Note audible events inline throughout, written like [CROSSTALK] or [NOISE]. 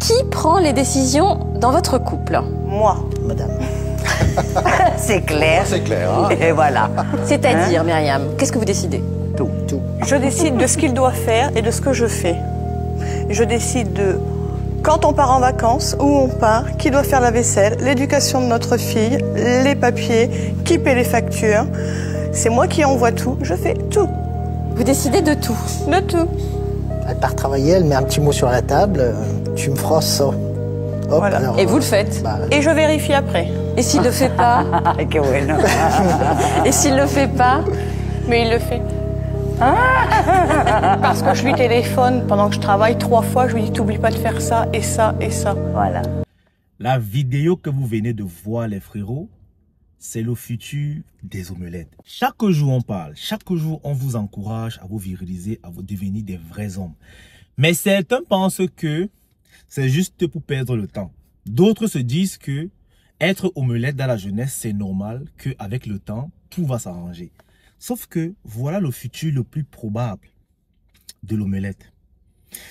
Qui prend les décisions dans votre couple Moi, madame. [LAUGHS] c'est clair. C'est clair. Hein. Et voilà. C'est-à-dire, hein Myriam, qu'est-ce que vous décidez Tout. Tout. Je décide de ce qu'il doit faire et de ce que je fais. Je décide de quand on part en vacances, où on part, qui doit faire la vaisselle, l'éducation de notre fille, les papiers, qui paie les factures. C'est moi qui envoie tout, je fais tout. Vous décidez de tout De tout. Elle part travailler, elle met un petit mot sur la table. Euh, tu me feras ça. et vous le euh, faites. Bah, et je vérifie après. Et s'il le fait pas. [LAUGHS] Ah, [LAUGHS] et s'il le fait pas. Mais il le fait. Ah. Parce que je lui téléphone pendant que je travaille trois fois, je lui dis t'oublie pas de faire ça et ça et ça. Voilà. La vidéo que vous venez de voir, les frérots, c'est le futur des omelettes. Chaque jour, on parle. Chaque jour, on vous encourage à vous viriliser, à vous devenir des vrais hommes. Mais certains pensent que c'est juste pour perdre le temps. D'autres se disent que être omelette dans la jeunesse, c'est normal qu'avec le temps, tout va s'arranger. Sauf que voilà le futur le plus probable de l'omelette.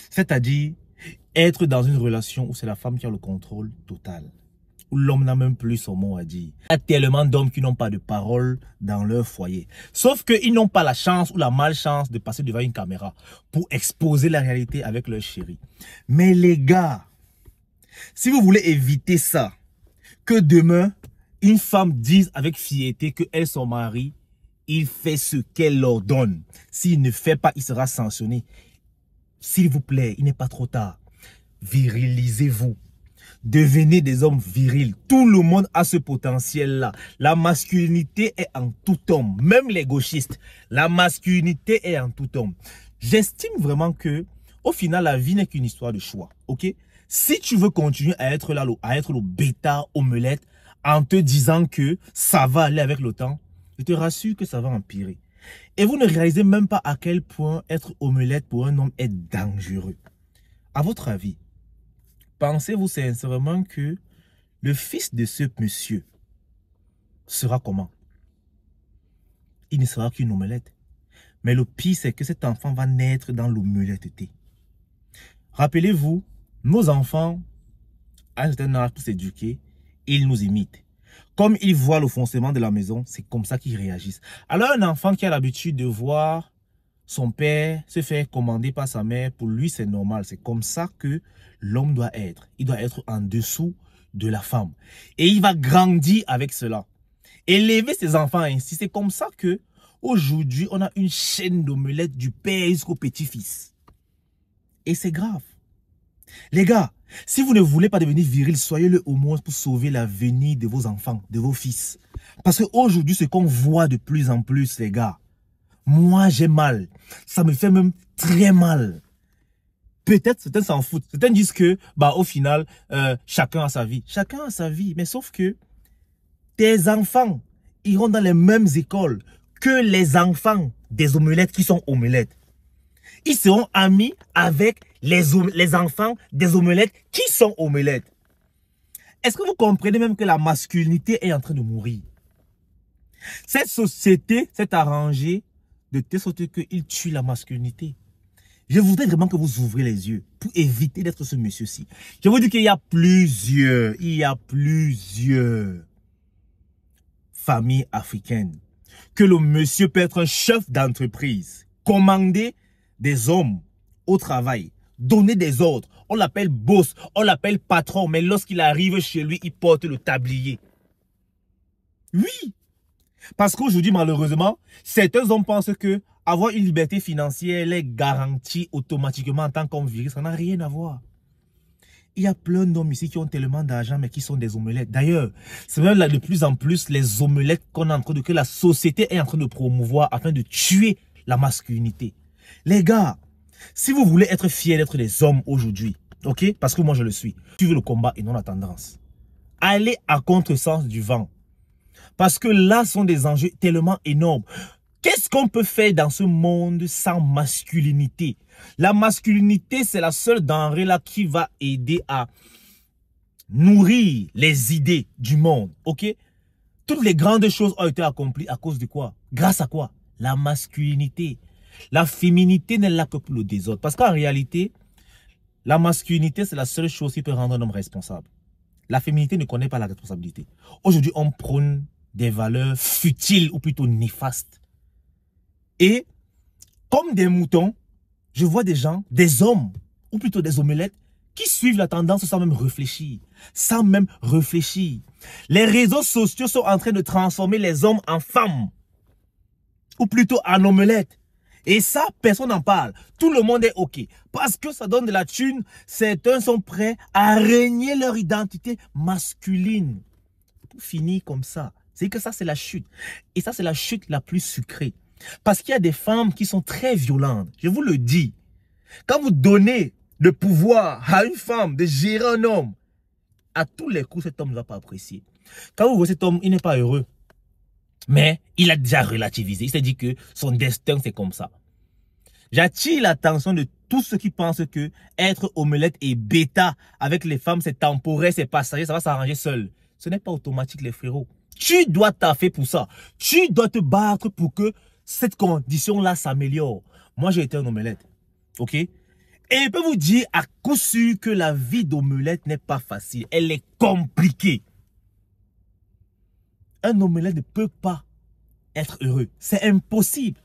C'est-à-dire être dans une relation où c'est la femme qui a le contrôle total où l'homme n'a même plus son mot à dire. Il y a tellement d'hommes qui n'ont pas de parole dans leur foyer. Sauf qu'ils n'ont pas la chance ou la malchance de passer devant une caméra pour exposer la réalité avec leur chéri. Mais les gars, si vous voulez éviter ça, que demain, une femme dise avec fierté que elle, son mari, il fait ce qu'elle leur donne S'il ne fait pas, il sera sanctionné. S'il vous plaît, il n'est pas trop tard. Virilisez-vous. Devenez des hommes virils. Tout le monde a ce potentiel-là. La masculinité est en tout homme. Même les gauchistes. La masculinité est en tout homme. J'estime vraiment que, au final, la vie n'est qu'une histoire de choix. OK? Si tu veux continuer à être là, à être le bêta omelette, en te disant que ça va aller avec le temps, je te rassure que ça va empirer. Et vous ne réalisez même pas à quel point être omelette pour un homme est dangereux. À votre avis, pensez-vous sincèrement que le fils de ce monsieur sera comment Il ne sera qu'une omelette. Mais le pire, c'est que cet enfant va naître dans l'omeletteté. Rappelez-vous, nos enfants, à un certain âge tous ils nous imitent. Comme ils voient le foncement de la maison, c'est comme ça qu'ils réagissent. Alors un enfant qui a l'habitude de voir son père se fait commander par sa mère, pour lui c'est normal, c'est comme ça que l'homme doit être. Il doit être en dessous de la femme. Et il va grandir avec cela. Élever ses enfants ainsi, c'est comme ça que aujourd'hui on a une chaîne d'omelette du père jusqu'au petit-fils. Et c'est grave. Les gars, si vous ne voulez pas devenir viril, soyez-le au moins pour sauver l'avenir de vos enfants, de vos fils. Parce qu'aujourd'hui, ce qu'on voit de plus en plus, les gars, moi, j'ai mal. Ça me fait même très mal. Peut-être certains s'en foutent. Certains disent que, bah, au final, euh, chacun a sa vie. Chacun a sa vie. Mais sauf que tes enfants iront dans les mêmes écoles que les enfants des omelettes qui sont omelettes. Ils seront amis avec les, les enfants des omelettes qui sont omelettes. Est-ce que vous comprenez même que la masculinité est en train de mourir Cette société s'est arrangée de telle sorte qu'il tue la masculinité. Je voudrais vraiment que vous ouvriez les yeux pour éviter d'être ce monsieur-ci. Je vous dis qu'il y a plusieurs, il y a plusieurs familles africaines que le monsieur peut être un chef d'entreprise, commander des hommes au travail, donner des ordres. On l'appelle boss, on l'appelle patron, mais lorsqu'il arrive chez lui, il porte le tablier. Oui, parce qu'aujourd'hui, malheureusement, certains hommes pensent que avoir une liberté financière est garantie automatiquement en tant qu'homme viril. Ça n'a rien à voir. Il y a plein d'hommes ici qui ont tellement d'argent, mais qui sont des omelettes. D'ailleurs, c'est même là de plus en plus les omelettes qu'on en train de, que la société est en train de promouvoir afin de tuer la masculinité. Les gars, si vous voulez être fiers d'être des hommes aujourd'hui, ok, parce que moi je le suis, tu veux le combat et non la tendance. Allez à contre-sens du vent. Parce que là sont des enjeux tellement énormes. Qu'est-ce qu'on peut faire dans ce monde sans masculinité La masculinité, c'est la seule denrée là qui va aider à nourrir les idées du monde, ok Toutes les grandes choses ont été accomplies à cause de quoi Grâce à quoi La masculinité. La féminité n'est là que pour le désordre. Parce qu'en réalité, la masculinité, c'est la seule chose qui peut rendre un homme responsable. La féminité ne connaît pas la responsabilité. Aujourd'hui, on prône des valeurs futiles ou plutôt néfastes. Et comme des moutons, je vois des gens, des hommes, ou plutôt des omelettes, qui suivent la tendance sans même réfléchir. Sans même réfléchir. Les réseaux sociaux sont en train de transformer les hommes en femmes. Ou plutôt en omelettes. Et ça, personne n'en parle. Tout le monde est OK. Parce que ça donne de la thune, certains sont prêts à régner leur identité masculine. Pour finir comme ça. C'est que ça, c'est la chute. Et ça, c'est la chute la plus sucrée. Parce qu'il y a des femmes qui sont très violentes. Je vous le dis. Quand vous donnez le pouvoir à une femme de gérer un homme, à tous les coups, cet homme ne va pas apprécier. Quand vous voyez cet homme, il n'est pas heureux. Mais il a déjà relativisé. Il s'est dit que son destin, c'est comme ça. J'attire l'attention de tous ceux qui pensent que être omelette et bêta avec les femmes, c'est temporaire, c'est passager, ça va s'arranger seul. Ce n'est pas automatique, les frérots. Tu dois taffer pour ça. Tu dois te battre pour que cette condition-là s'améliore. Moi, j'ai été un omelette. OK Et je peux vous dire à coup sûr que la vie d'omelette n'est pas facile. Elle est compliquée. Un omelette ne peut pas être heureux. C'est impossible.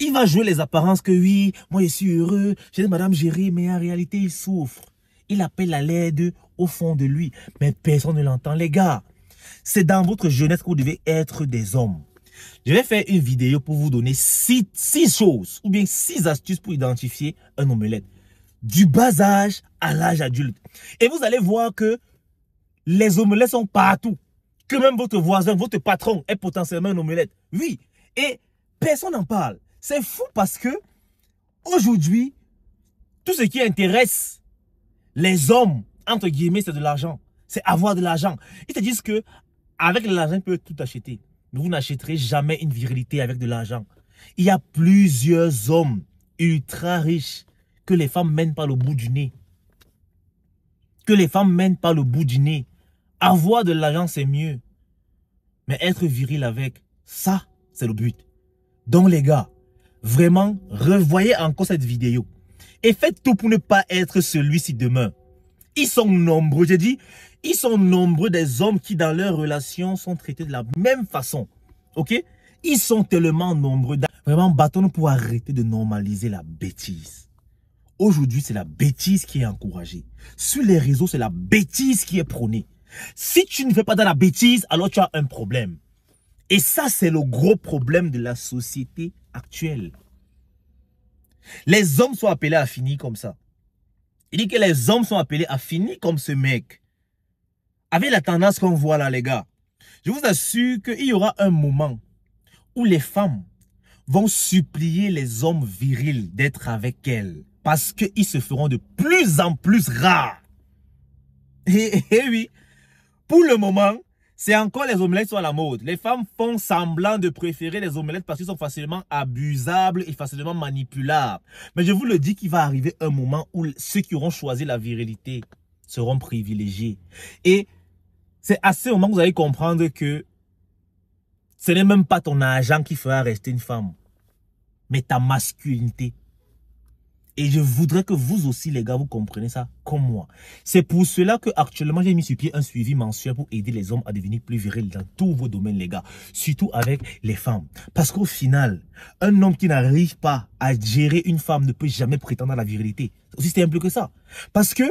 Il va jouer les apparences que oui, moi je suis heureux, j'ai madame ri. mais en réalité il souffre. Il appelle à l'aide au fond de lui, mais personne ne l'entend. Les gars, c'est dans votre jeunesse que vous devez être des hommes. Je vais faire une vidéo pour vous donner six, choses ou bien six astuces pour identifier un omelette. Du bas âge à l'âge adulte. Et vous allez voir que les omelettes sont partout. Que même votre voisin, votre patron est potentiellement une omelette. Oui. Et personne n'en parle. C'est fou parce que aujourd'hui, tout ce qui intéresse les hommes, entre guillemets, c'est de l'argent c'est avoir de l'argent. Ils te disent que avec de l'argent, ils peuvent tout acheter. Mais vous n'achèterez jamais une virilité avec de l'argent. Il y a plusieurs hommes ultra riches que les femmes mènent par le bout du nez. Que les femmes mènent par le bout du nez. Avoir de l'argent, c'est mieux. Mais être viril avec, ça, c'est le but. Donc les gars, vraiment, revoyez encore cette vidéo. Et faites tout pour ne pas être celui-ci demain. Ils sont nombreux, j'ai dit, ils sont nombreux des hommes qui dans leurs relations sont traités de la même façon. Ok Ils sont tellement nombreux. Vraiment, battons-nous pour arrêter de normaliser la bêtise. Aujourd'hui, c'est la bêtise qui est encouragée. Sur les réseaux, c'est la bêtise qui est prônée. Si tu ne fais pas dans la bêtise, alors tu as un problème. Et ça, c'est le gros problème de la société actuelle. Les hommes sont appelés à finir comme ça. Il dit que les hommes sont appelés à finir comme ce mec. Avec la tendance qu'on voit là, les gars, je vous assure qu'il y aura un moment où les femmes vont supplier les hommes virils d'être avec elles parce qu'ils se feront de plus en plus rares. [LAUGHS] Et, eh, eh oui, pour le moment, c'est encore les omelettes qui sont à la mode. Les femmes font semblant de préférer les omelettes parce qu'elles sont facilement abusables et facilement manipulables. Mais je vous le dis qu'il va arriver un moment où ceux qui auront choisi la virilité seront privilégiés. Et c'est à ce moment que vous allez comprendre que ce n'est même pas ton agent qui fera rester une femme, mais ta masculinité et je voudrais que vous aussi, les gars, vous compreniez ça comme moi. C'est pour cela que actuellement j'ai mis sur pied un suivi mensuel pour aider les hommes à devenir plus virils dans tous vos domaines, les gars. Surtout avec les femmes. Parce qu'au final, un homme qui n'arrive pas à gérer une femme ne peut jamais prétendre à la virilité. Aussi simple que ça. Parce que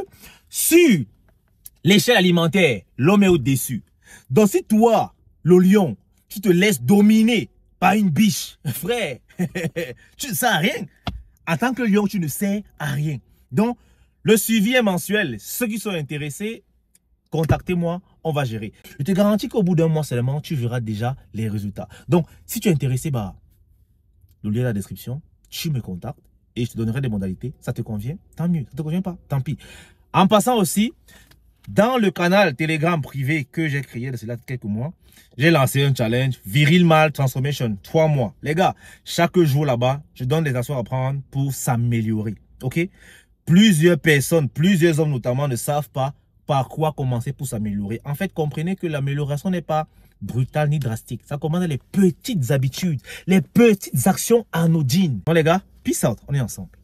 sur l'échelle alimentaire, l'homme est au-dessus. Donc si toi, le lion, tu te laisses dominer par une biche, [LAUGHS] frère, [LAUGHS] tu ne sens rien. En tant que lion, tu ne sais à rien. Donc, le suivi est mensuel. Ceux qui sont intéressés, contactez-moi, on va gérer. Je te garantis qu'au bout d'un mois seulement, tu verras déjà les résultats. Donc, si tu es intéressé, bah, le lien la description, tu me contactes et je te donnerai des modalités. Ça te convient Tant mieux. Ça te convient pas Tant pis. En passant aussi, dans le canal Telegram privé que j'ai créé de cela quelques mois, j'ai lancé un challenge Viril Mal Transformation, trois mois. Les gars, chaque jour là-bas, je donne des actions à prendre pour s'améliorer. OK Plusieurs personnes, plusieurs hommes notamment ne savent pas par quoi commencer pour s'améliorer. En fait, comprenez que l'amélioration n'est pas brutale ni drastique. Ça commande les petites habitudes, les petites actions anodines. Bon les gars, peace out, on est ensemble.